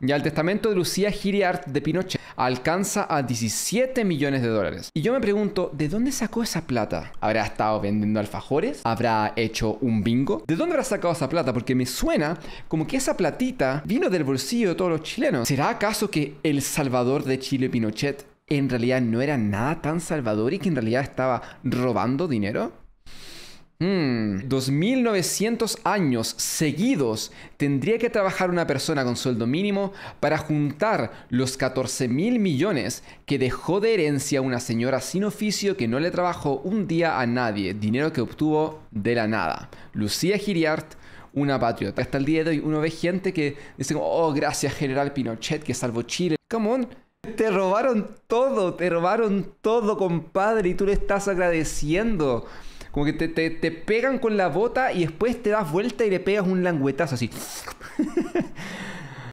Ya el testamento de Lucía Giriart de Pinochet alcanza a 17 millones de dólares. Y yo me pregunto, ¿de dónde sacó esa plata? ¿Habrá estado vendiendo alfajores? ¿Habrá hecho un bingo? ¿De dónde habrá sacado esa plata? Porque me suena como que esa platita vino del bolsillo de todos los chilenos. ¿Será acaso que el Salvador de Chile Pinochet en realidad no era nada tan salvador y que en realidad estaba robando dinero? Hmm, 2.900 años seguidos tendría que trabajar una persona con sueldo mínimo para juntar los 14.000 millones que dejó de herencia una señora sin oficio que no le trabajó un día a nadie, dinero que obtuvo de la nada. Lucía Giriart, una patriota. Hasta el día de hoy uno ve gente que dice, oh, gracias general Pinochet que salvó Chile. Come on. Te robaron todo, te robaron todo, compadre, y tú le estás agradeciendo. Como que te, te, pegan con la bota y después te das vuelta y le pegas un languetazo así.